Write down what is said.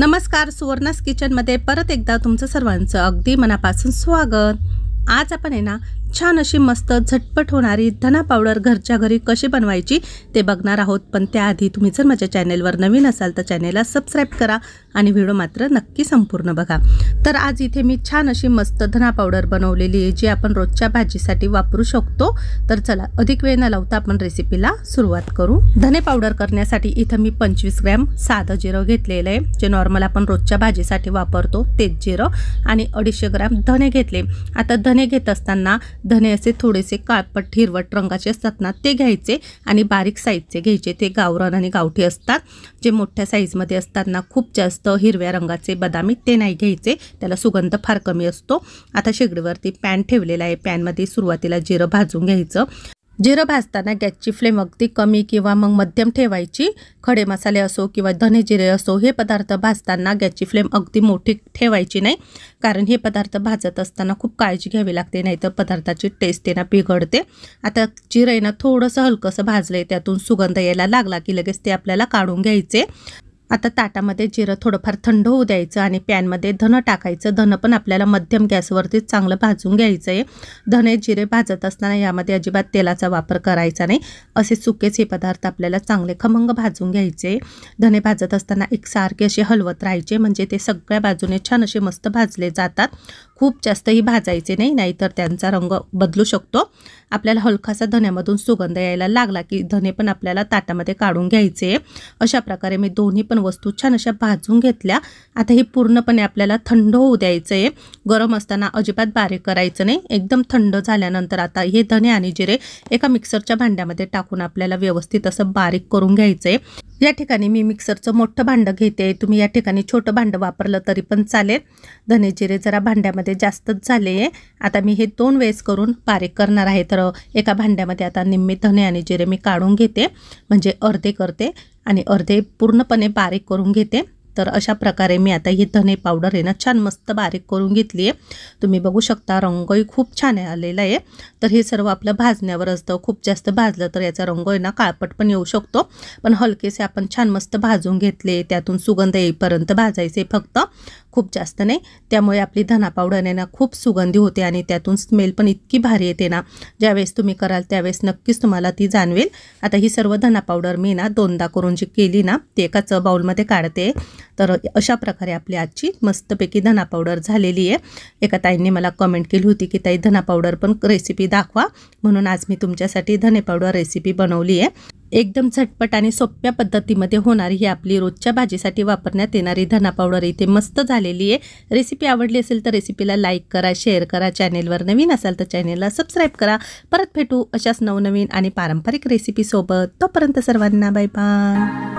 नमस्कार सुवर्णास किचनमध्ये परत एकदा तुमचं सर्वांचं अगदी मनापासून स्वागत आज आपण आहे ना छान अशी मस्त झटपट होणारी धना पावडर घरच्या घरी कशी बनवायची ते बघणार आहोत पण त्याआधी तुम्ही जर माझ्या चॅनेलवर नवीन असाल तर चॅनेलला सबस्क्राईब करा आणि व्हिडिओ मात्र नक्की संपूर्ण बघा तर आज इथे मी छान अशी मस्त धना पावडर बनवलेली आहे जी आपण रोजच्या भाजीसाठी वापरू शकतो तर चला अधिक वेळ न लावता आपण रेसिपीला सुरुवात करू धने पावडर करण्यासाठी इथं मी पंचवीस ग्रॅम साधं जिरं घेतलेलं आहे जे नॉर्मल आपण रोजच्या भाजीसाठी वापरतो तेच जिरं आणि अडीचशे ग्रॅम धने घेतले आता धने घेत असताना धने असे थोडेसे काळपट हिरवट रंगाचे असतात ना ते घ्यायचे आणि बारीक साईजचे घ्यायचे ते गावरण आणि गावठी असतात जे मोठ्या साईजमध्ये असतात ना खूप जास्त हिरव्या रंगाचे बदामी ते नाही घ्यायचे त्याला सुगंध फार कमी असतो आता शेगडीवरती पॅन ठेवलेला आहे पॅनमध्ये सुरुवातीला जिरं भाजून घ्यायचं जिरं भाजताना गॅसची फ्लेम अगदी कमी किंवा मग मध्यम ठेवायची खडे मसाले असो किंवा धने जिरे असो हे पदार्थ भाजताना गॅसची फ्लेम अगदी मोठी ठेवायची नाही कारण हे पदार्थ भाजत असताना खूप काळजी घ्यावी लागते नाहीतर पदार्थाची टेस्ट ना बिघडते आता जिरं ना थोडंसं हलकंसं आहे त्यातून सुगंध यायला लागला की लगेच ते आपल्याला काढून घ्यायचे आता ताटामध्ये जिरं थोडंफार थंड होऊ द्यायचं आणि पॅनमध्ये धनं टाकायचं धनं पण आपल्याला मध्यम गॅसवरतीच चांगलं भाजून घ्यायचं आहे धने जिरे भाजत असताना यामध्ये अजिबात तेलाचा वापर करायचा नाही असे सुकेच हे पदार्थ आपल्याला चांगले खमंग भाजून घ्यायचे धने भाजत असताना सारखे असे हलवत राहायचे म्हणजे ते सगळ्या बाजूने छान असे मस्त भाजले जातात खूप जास्तही भाजायचे नाही नाहीतर त्यांचा रंग बदलू शकतो आपल्याला हलकासा धन्यामधून सुगंध यायला लागला की धने पण आपल्याला ताटामध्ये काढून घ्यायचे अशा प्रकारे मी दोन्ही पण वस्तु वस्तू छान अशा भाजून घेतल्या आता हे पूर्णपणे आपल्याला थंड होऊ द्यायचं आहे गरम असताना अजिबात बारीक करायचं नाही एकदम थंड झाल्यानंतर आता हे धने आणि जिरे एका मिक्सरच्या भांड्यामध्ये टाकून आपल्याला व्यवस्थित असं बारीक करून घ्यायचं आहे या ठिकाणी मी मिक्सरचं मोठं भांडं घेते तुम्ही या ठिकाणी छोटं भांडं वापरलं तरी पण चालेल धने जिरे जरा भांड्यामध्ये जास्तच झाले आहे आता मी हे दोन वेळेस करून बारीक करणार आहे तर एका भांड्यामध्ये आता निम्मे धने आणि जिरे मी काढून घेते म्हणजे अर्धे करते आणि अर्धे पूर्णपणे बारीक करून घेते तर अशा प्रकारे मी आता ही धने पावडर आहे ना छान मस्त बारीक करून घेतली आहे तुम्ही बघू शकता रंगही खूप छान आलेला आहे तर हे सर्व आपलं भाजण्यावर असतं खूप जास्त भाजलं तर याचा रंग आहे ना काळपट पण येऊ शकतो पण हलकेसे आपण छान मस्त भाजून घेतले त्यातून सुगंध येईपर्यंत भाजायचे फक्त खूप जास्त नाही त्यामुळे आपली धना पावडर आहे ना खूप सुगंधी होते आणि त्यातून स्मेल पण इतकी भारी येते ना ज्यावेळेस तुम्ही कराल त्यावेळेस नक्कीच तुम्हाला ती जाणवेल आता ही सर्व धना पावडर मी ना दोनदा करून जी केली ना ती एकाच बाउलमध्ये काढते तर अशा प्रकारे आपली आजची मस्तपैकी धना पावडर झालेली आहे एका ताईंनी मला कमेंट केली होती की ताई धना पावडर पण रेसिपी दाखवा म्हणून आज मी तुमच्यासाठी धने पावडर रेसिपी बनवली आहे एकदम झटपट आणि सोप्या पद्धतीमध्ये होणारी ही आपली रोजच्या भाजीसाठी वापरण्यात येणारी धना पावडर इथे मस्त झालेली आहे रेसिपी आवडली असेल तर रेसिपीला लाईक करा शेअर करा चॅनेलवर नवीन असाल तर चॅनेलला सबस्क्राईब करा परत भेटू अशाच नवनवीन आणि पारंपरिक रेसिपीसोबत तोपर्यंत सर्वांना बाय बाय